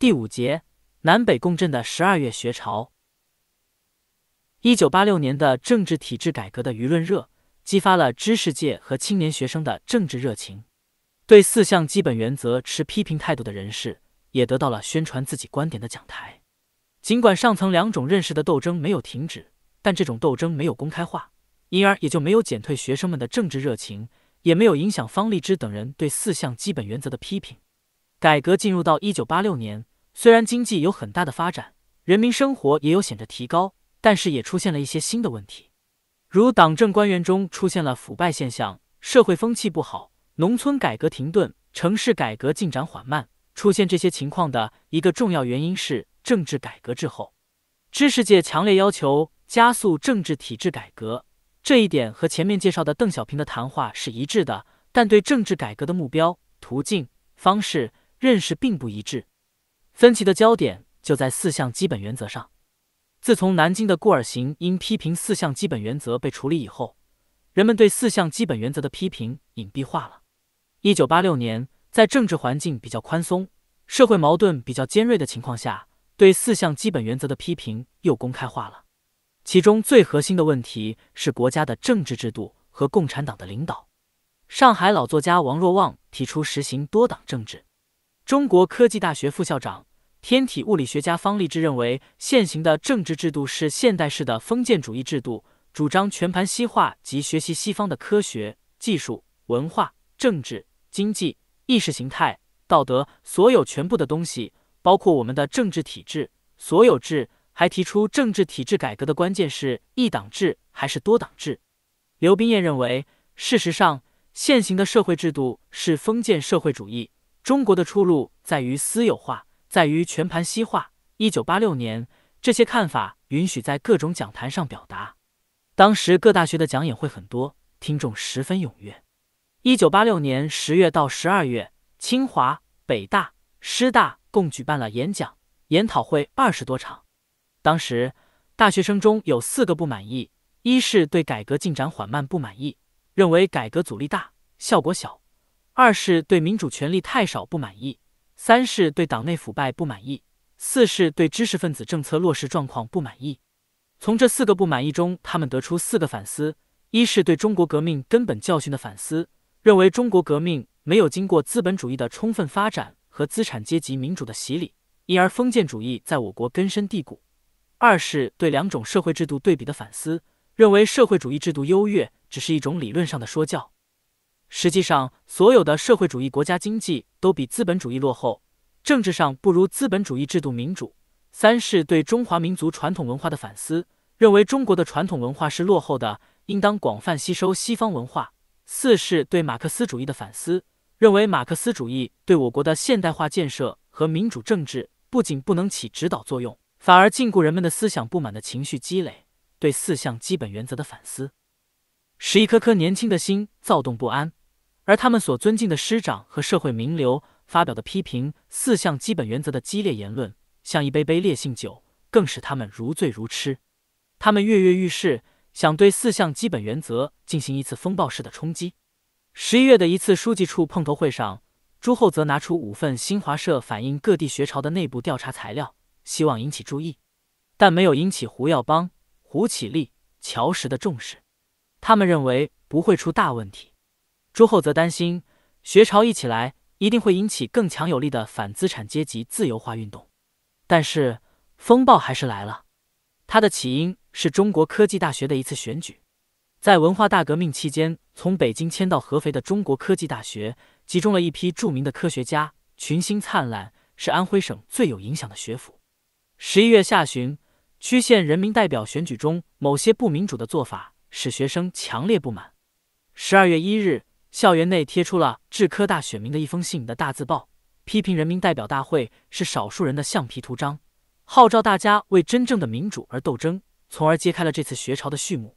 第五节南北共振的十二月学潮。一九八六年的政治体制改革的舆论热，激发了知识界和青年学生的政治热情。对四项基本原则持批评态度的人士，也得到了宣传自己观点的讲台。尽管上层两种认识的斗争没有停止，但这种斗争没有公开化，因而也就没有减退学生们的政治热情，也没有影响方励之等人对四项基本原则的批评。改革进入到一九八六年。虽然经济有很大的发展，人民生活也有显著提高，但是也出现了一些新的问题，如党政官员中出现了腐败现象，社会风气不好，农村改革停顿，城市改革进展缓慢。出现这些情况的一个重要原因是政治改革滞后。知识界强烈要求加速政治体制改革，这一点和前面介绍的邓小平的谈话是一致的，但对政治改革的目标、途径、方式认识并不一致。分歧的焦点就在四项基本原则上。自从南京的顾尔行因批评四项基本原则被处理以后，人们对四项基本原则的批评隐蔽化了。一九八六年，在政治环境比较宽松、社会矛盾比较尖锐的情况下，对四项基本原则的批评又公开化了。其中最核心的问题是国家的政治制度和共产党的领导。上海老作家王若望提出实行多党政治。中国科技大学副校长、天体物理学家方立志认为，现行的政治制度是现代式的封建主义制度，主张全盘西化及学习西方的科学技术、文化、政治、经济、意识形态、道德所有全部的东西，包括我们的政治体制、所有制。还提出政治体制改革的关键是一党制还是多党制。刘冰燕认为，事实上，现行的社会制度是封建社会主义。中国的出路在于私有化，在于全盘西化。一九八六年，这些看法允许在各种讲坛上表达。当时各大学的讲演会很多，听众十分踊跃。一九八六年十月到十二月，清华、北大、师大共举办了演讲研讨会二十多场。当时大学生中有四个不满意：一是对改革进展缓慢不满意，认为改革阻力大，效果小。二是对民主权利太少不满意，三是对党内腐败不满意，四是对知识分子政策落实状况不满意。从这四个不满意中，他们得出四个反思：一是对中国革命根本教训的反思，认为中国革命没有经过资本主义的充分发展和资产阶级民主的洗礼，因而封建主义在我国根深蒂固；二是对两种社会制度对比的反思，认为社会主义制度优越只是一种理论上的说教。实际上，所有的社会主义国家经济都比资本主义落后，政治上不如资本主义制度民主。三是对中华民族传统文化的反思，认为中国的传统文化是落后的，应当广泛吸收西方文化。四是对马克思主义的反思，认为马克思主义对我国的现代化建设和民主政治不仅不能起指导作用，反而禁锢人们的思想，不满的情绪积累。对四项基本原则的反思，使一颗颗年轻的心躁动不安。而他们所尊敬的师长和社会名流发表的批评“四项基本原则”的激烈言论，像一杯杯烈性酒，更使他们如醉如痴。他们跃跃欲试，想对“四项基本原则”进行一次风暴式的冲击。十一月的一次书记处碰头会上，朱厚泽拿出五份新华社反映各地学潮的内部调查材料，希望引起注意，但没有引起胡耀邦、胡启立、乔石的重视。他们认为不会出大问题。朱厚则担心学潮一起来，一定会引起更强有力的反资产阶级自由化运动。但是风暴还是来了，它的起因是中国科技大学的一次选举。在文化大革命期间，从北京迁到合肥的中国科技大学集中了一批著名的科学家，群星灿烂，是安徽省最有影响的学府。十一月下旬，区县人民代表选举中某些不民主的做法使学生强烈不满。十二月一日。校园内贴出了致科大选民的一封信的大字报，批评人民代表大会是少数人的橡皮图章，号召大家为真正的民主而斗争，从而揭开了这次学潮的序幕。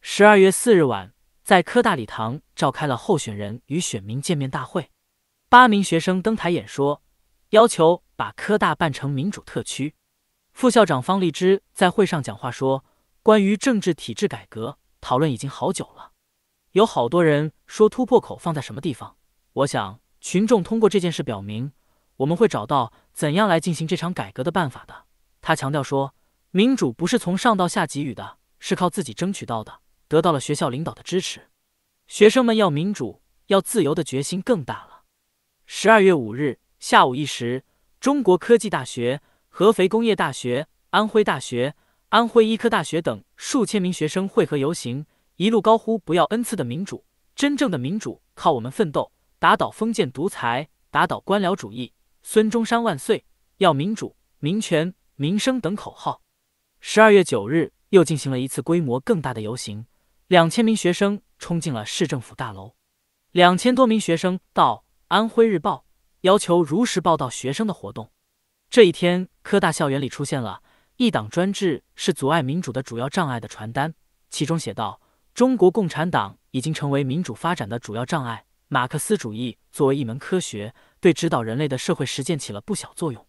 十二月四日晚，在科大礼堂召开了候选人与选民见面大会，八名学生登台演说，要求把科大办成民主特区。副校长方立之在会上讲话说：“关于政治体制改革讨论已经好久了。”有好多人说突破口放在什么地方？我想群众通过这件事表明，我们会找到怎样来进行这场改革的办法的。他强调说，民主不是从上到下给予的，是靠自己争取到的，得到了学校领导的支持，学生们要民主、要自由的决心更大了。十二月五日下午一时，中国科技大学、合肥工业大学、安徽大学、安徽医科大学等数千名学生汇合游行。一路高呼不要恩赐的民主，真正的民主靠我们奋斗，打倒封建独裁，打倒官僚主义，孙中山万岁，要民主、民权、民生等口号。十二月九日又进行了一次规模更大的游行，两千名学生冲进了市政府大楼，两千多名学生到安徽日报要求如实报道学生的活动。这一天，科大校园里出现了一党专制是阻碍民主的主要障碍的传单，其中写道。中国共产党已经成为民主发展的主要障碍。马克思主义作为一门科学，对指导人类的社会实践起了不小作用。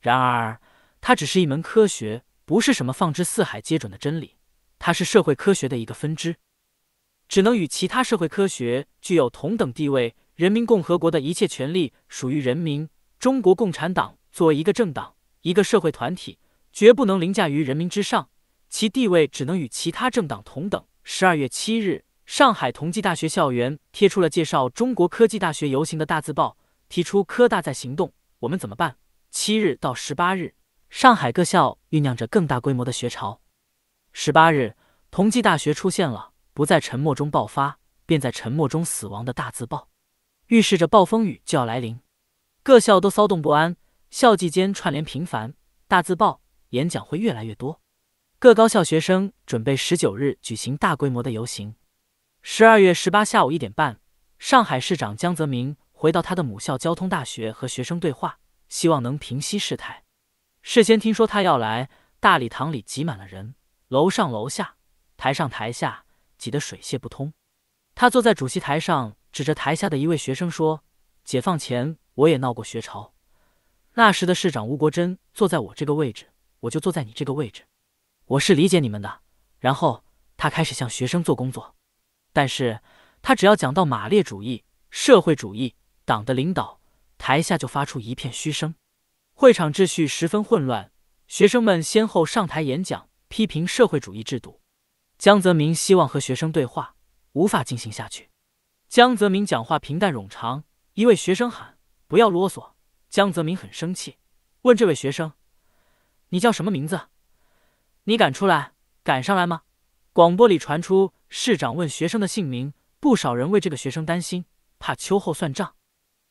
然而，它只是一门科学，不是什么放之四海皆准的真理。它是社会科学的一个分支，只能与其他社会科学具有同等地位。人民共和国的一切权利属于人民。中国共产党作为一个政党、一个社会团体，绝不能凌驾于人民之上，其地位只能与其他政党同等。十二月七日，上海同济大学校园贴出了介绍中国科技大学游行的大字报，提出“科大在行动，我们怎么办？”七日到十八日，上海各校酝酿着更大规模的学潮。十八日，同济大学出现了“不在沉默中爆发，便在沉默中死亡”的大字报，预示着暴风雨就要来临。各校都骚动不安，校际间串联频繁，大字报、演讲会越来越多。各高校学生准备十九日举行大规模的游行。十二月十八下午一点半，上海市长江泽民回到他的母校交通大学和学生对话，希望能平息事态。事先听说他要来，大礼堂里挤满了人，楼上楼下、台上台下挤得水泄不通。他坐在主席台上，指着台下的一位学生说：“解放前我也闹过学潮，那时的市长吴国桢坐在我这个位置，我就坐在你这个位置。”我是理解你们的。然后他开始向学生做工作，但是他只要讲到马列主义、社会主义、党的领导，台下就发出一片嘘声，会场秩序十分混乱。学生们先后上台演讲，批评社会主义制度。江泽民希望和学生对话，无法进行下去。江泽民讲话平淡冗长，一位学生喊：“不要啰嗦。”江泽民很生气，问这位学生：“你叫什么名字？”你敢出来，敢上来吗？广播里传出市长问学生的姓名，不少人为这个学生担心，怕秋后算账。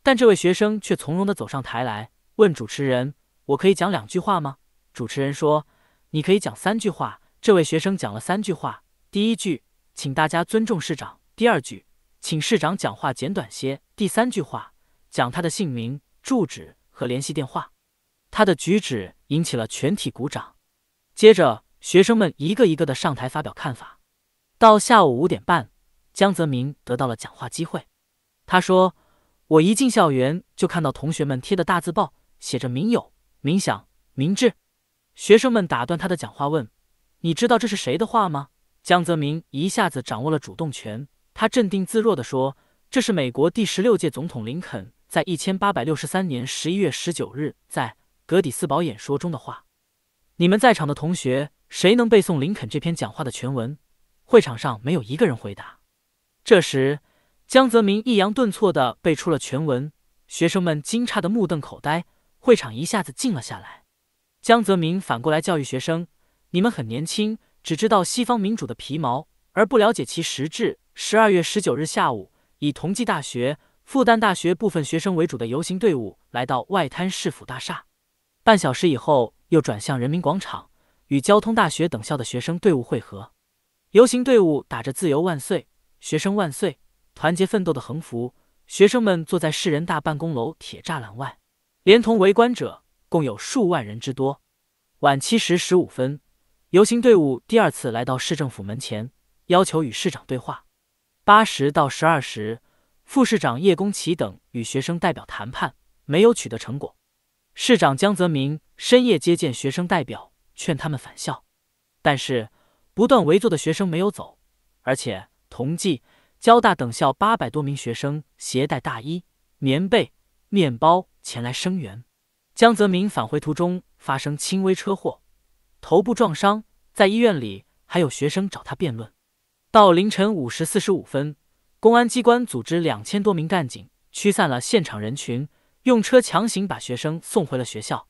但这位学生却从容的走上台来，问主持人：“我可以讲两句话吗？”主持人说：“你可以讲三句话。”这位学生讲了三句话：第一句，请大家尊重市长；第二句，请市长讲话简短些；第三句话，讲他的姓名、住址和联系电话。他的举止引起了全体鼓掌。接着，学生们一个一个的上台发表看法。到下午五点半，江泽民得到了讲话机会。他说：“我一进校园就看到同学们贴的大字报，写着‘民有、民享、民治’。”学生们打断他的讲话，问：“你知道这是谁的话吗？”江泽民一下子掌握了主动权。他镇定自若地说：“这是美国第十六届总统林肯在一千八百六十三年十一月十九日在格底斯堡演说中的话。”你们在场的同学，谁能背诵林肯这篇讲话的全文？会场上没有一个人回答。这时，江泽民抑扬顿挫的背出了全文，学生们惊诧的目瞪口呆，会场一下子静了下来。江泽民反过来教育学生：“你们很年轻，只知道西方民主的皮毛，而不了解其实质。”十二月十九日下午，以同济大学、复旦大学部分学生为主的游行队伍来到外滩市府大厦。半小时以后。又转向人民广场，与交通大学等校的学生队伍汇合。游行队伍打着“自由万岁，学生万岁，团结奋斗”的横幅。学生们坐在市人大办公楼铁栅栏外，连同围观者，共有数万人之多。晚七时十五分，游行队伍第二次来到市政府门前，要求与市长对话。八时到十二时，副市长叶公祺等与学生代表谈判，没有取得成果。市长江泽民。深夜接见学生代表，劝他们返校，但是不断围坐的学生没有走，而且同济、交大等校八百多名学生携带大衣、棉被、面包前来声援。江泽民返回途中发生轻微车祸，头部撞伤，在医院里还有学生找他辩论。到凌晨五时四十五分，公安机关组织两千多名干警驱散了现场人群，用车强行把学生送回了学校。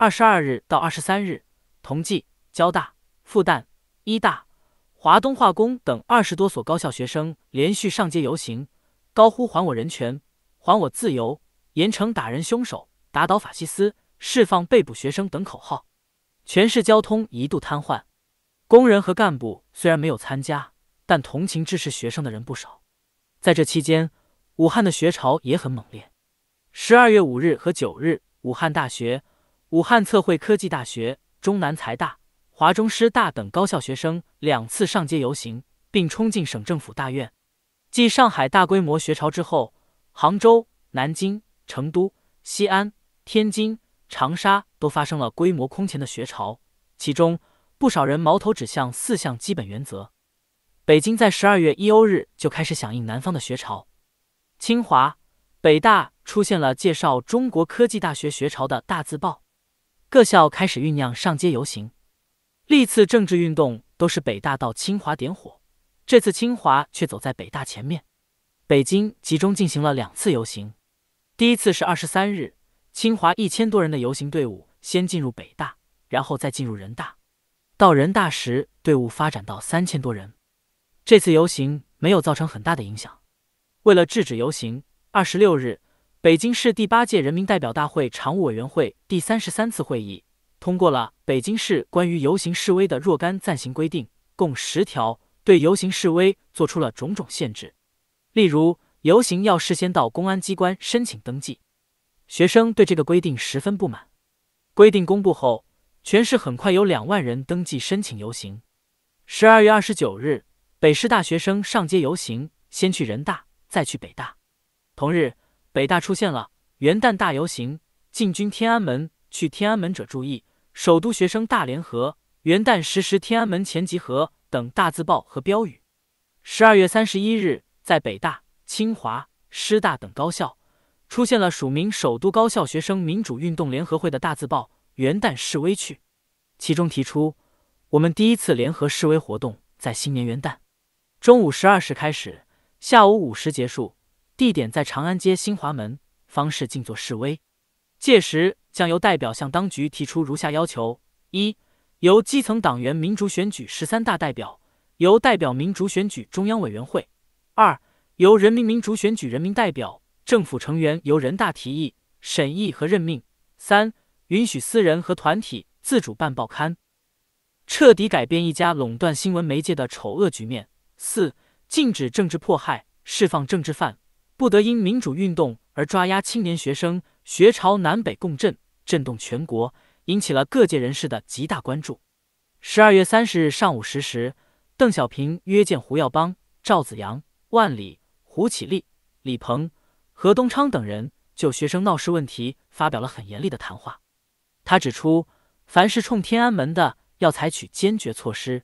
二十二日到二十三日，同济、交大、复旦、医大、华东化工等二十多所高校学生连续上街游行，高呼“还我人权，还我自由，严惩打人凶手，打倒法西斯，释放被捕学生”等口号，全市交通一度瘫痪。工人和干部虽然没有参加，但同情支持学生的人不少。在这期间，武汉的学潮也很猛烈。十二月五日和九日，武汉大学。武汉测绘科技大学、中南财大、华中师大等高校学生两次上街游行，并冲进省政府大院。继上海大规模学潮之后，杭州、南京、成都、西安、天津、长沙都发生了规模空前的学潮，其中不少人矛头指向四项基本原则。北京在十二月一欧日就开始响应南方的学潮，清华、北大出现了介绍中国科技大学学潮的大字报。各校开始酝酿上街游行。历次政治运动都是北大到清华点火，这次清华却走在北大前面。北京集中进行了两次游行。第一次是二十三日，清华一千多人的游行队伍先进入北大，然后再进入人大。到人大时，队伍发展到三千多人。这次游行没有造成很大的影响。为了制止游行，二十六日。北京市第八届人民代表大会常务委员会第三十三次会议通过了《北京市关于游行示威的若干暂行规定》，共十条，对游行示威做出了种种限制。例如，游行要事先到公安机关申请登记。学生对这个规定十分不满。规定公布后，全市很快有两万人登记申请游行。十二月二十九日，北师大学生上街游行，先去人大，再去北大。同日。北大出现了元旦大游行，进军天安门，去天安门者注意，首都学生大联合，元旦实时天安门前集合等大字报和标语。十二月三十一日，在北大、清华、师大等高校出现了署名“首都高校学生民主运动联合会”的大字报，元旦示威去。其中提出，我们第一次联合示威活动在新年元旦中午十二时开始，下午五时结束。地点在长安街新华门，方式静坐示威。届时将由代表向当局提出如下要求：一、由基层党员民主选举十三大代表，由代表民主选举中央委员会；二、由人民民主选举人民代表、政府成员，由人大提议、审议和任命；三、允许私人和团体自主办报刊，彻底改变一家垄断新闻媒介的丑恶局面；四、禁止政治迫害，释放政治犯。不得因民主运动而抓压青年学生，学潮南北共振，震动全国，引起了各界人士的极大关注。十二月三十日上午十时，邓小平约见胡耀邦、赵子阳、万里、胡启立、李鹏、何东昌等人，就学生闹事问题发表了很严厉的谈话。他指出，凡是冲天安门的，要采取坚决措施。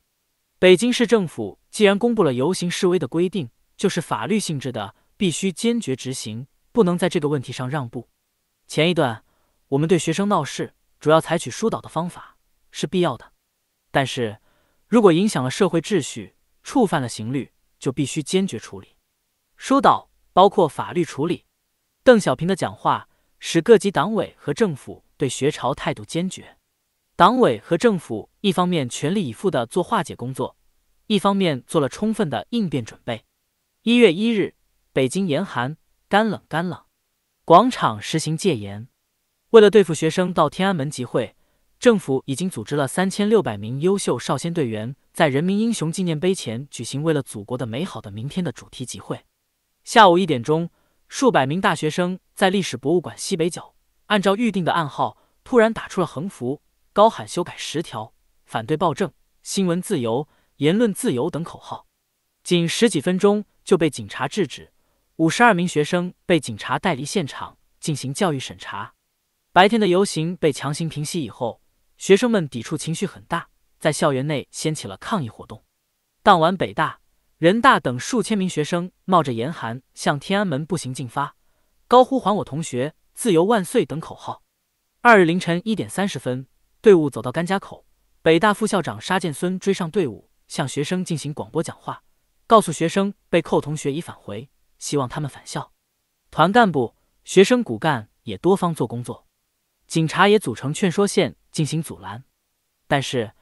北京市政府既然公布了游行示威的规定，就是法律性质的。必须坚决执行，不能在这个问题上让步。前一段，我们对学生闹事主要采取疏导的方法是必要的，但是如果影响了社会秩序，触犯了刑律，就必须坚决处理。疏导包括法律处理。邓小平的讲话使各级党委和政府对学潮态度坚决，党委和政府一方面全力以赴地做化解工作，一方面做了充分的应变准备。一月一日。北京严寒，干冷干冷，广场实行戒严。为了对付学生到天安门集会，政府已经组织了三千六百名优秀少先队员，在人民英雄纪念碑前举行“为了祖国的美好的明天”的主题集会。下午一点钟，数百名大学生在历史博物馆西北角，按照预定的暗号，突然打出了横幅，高喊“修改十条，反对暴政，新闻自由，言论自由”等口号，仅十几分钟就被警察制止。五十二名学生被警察带离现场进行教育审查。白天的游行被强行平息以后，学生们抵触情绪很大，在校园内掀起了抗议活动。当晚，北大、人大等数千名学生冒着严寒向天安门步行进发，高呼“还我同学自由万岁”等口号。二日凌晨一点三十分，队伍走到甘家口，北大副校长沙建孙追上队伍，向学生进行广播讲话，告诉学生被扣同学已返回。希望他们返校，团干部、学生骨干也多方做工作，警察也组成劝说线进行阻拦，但是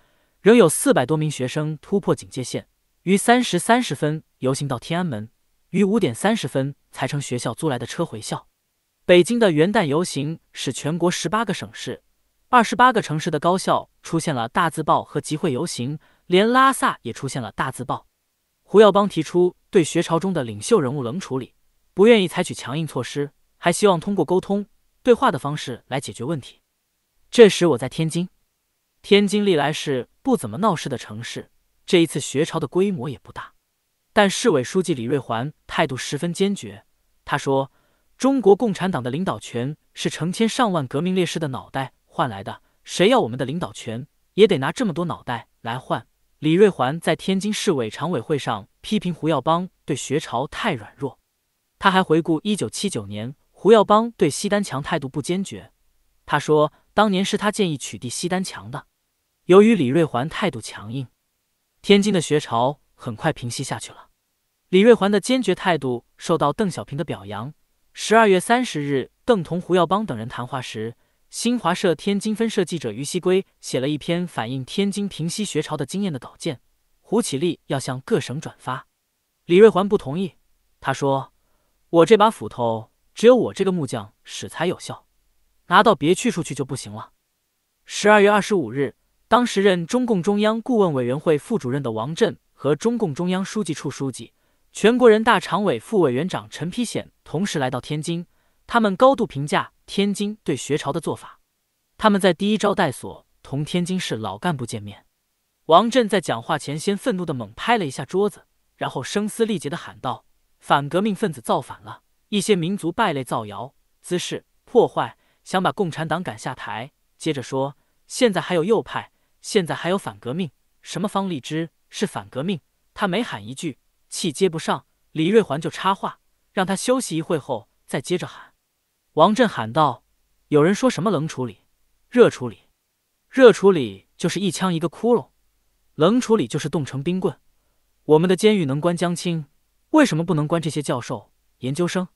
仍有四百多名学生突破警戒线，于三时三十分游行到天安门，于五点三十分才乘学校租来的车回校。北京的元旦游行使全国十八个省市、二十八个城市的高校出现了大字报和集会游行，连拉萨也出现了大字报。胡耀邦提出。对学潮中的领袖人物冷处理，不愿意采取强硬措施，还希望通过沟通对话的方式来解决问题。这时我在天津，天津历来是不怎么闹事的城市，这一次学潮的规模也不大，但市委书记李瑞环态度十分坚决。他说：“中国共产党的领导权是成千上万革命烈士的脑袋换来的，谁要我们的领导权，也得拿这么多脑袋来换。”李瑞环在天津市委常委会上。批评胡耀邦对学潮太软弱，他还回顾一九七九年胡耀邦对西单强态度不坚决，他说当年是他建议取缔西单强的。由于李瑞环态度强硬，天津的学潮很快平息下去了。李瑞环的坚决态度受到邓小平的表扬。十二月三十日，邓同胡耀邦等人谈话时，新华社天津分社记者于西圭写了一篇反映天津平息学潮的经验的稿件。吴起立要向各省转发，李瑞环不同意。他说：“我这把斧头只有我这个木匠使才有效，拿到别去处去就不行了。”十二月二十五日，当时任中共中央顾问委员会副主任的王震和中共中央书记处书记、全国人大常委副委员长陈丕显同时来到天津。他们高度评价天津对学潮的做法。他们在第一招待所同天津市老干部见面。王振在讲话前先愤怒的猛拍了一下桌子，然后声嘶力竭的喊道：“反革命分子造反了，一些民族败类造谣滋事破坏，想把共产党赶下台。”接着说：“现在还有右派，现在还有反革命，什么方立之是反革命。”他每喊一句，气接不上，李瑞环就插话，让他休息一会后再接着喊。王振喊道：“有人说什么冷处理、热处理？热处理就是一枪一个窟窿。”冷处理就是冻成冰棍。我们的监狱能关江青，为什么不能关这些教授、研究生？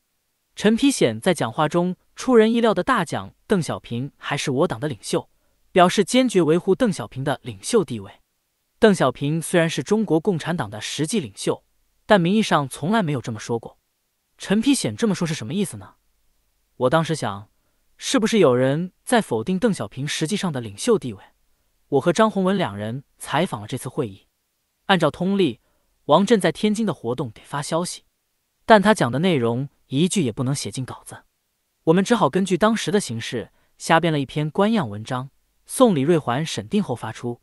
陈丕显在讲话中出人意料的大讲邓小平还是我党的领袖，表示坚决维护邓小平的领袖地位。邓小平虽然是中国共产党的实际领袖，但名义上从来没有这么说过。陈丕显这么说是什么意思呢？我当时想，是不是有人在否定邓小平实际上的领袖地位？我和张宏文两人采访了这次会议。按照通例，王震在天津的活动得发消息，但他讲的内容一句也不能写进稿子。我们只好根据当时的形势，瞎编了一篇官样文章，送李瑞环审定后发出。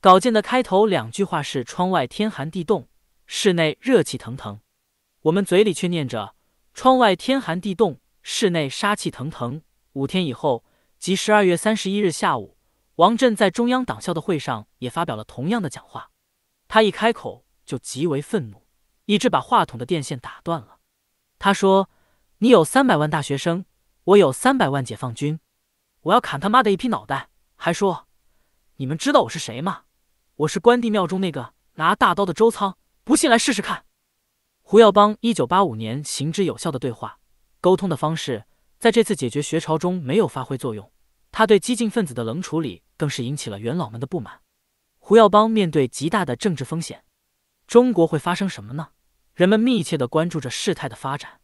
稿件的开头两句话是：“窗外天寒地冻，室内热气腾腾。”我们嘴里却念着：“窗外天寒地冻，室内杀气腾腾。”五天以后，即十二月三十一日下午。王震在中央党校的会上也发表了同样的讲话，他一开口就极为愤怒，以致把话筒的电线打断了。他说：“你有三百万大学生，我有三百万解放军，我要砍他妈的一批脑袋。”还说：“你们知道我是谁吗？我是关帝庙中那个拿大刀的周仓，不信来试试看。”胡耀邦一九八五年行之有效的对话沟通的方式，在这次解决学潮中没有发挥作用，他对激进分子的冷处理。更是引起了元老们的不满。胡耀邦面对极大的政治风险，中国会发生什么呢？人们密切的关注着事态的发展。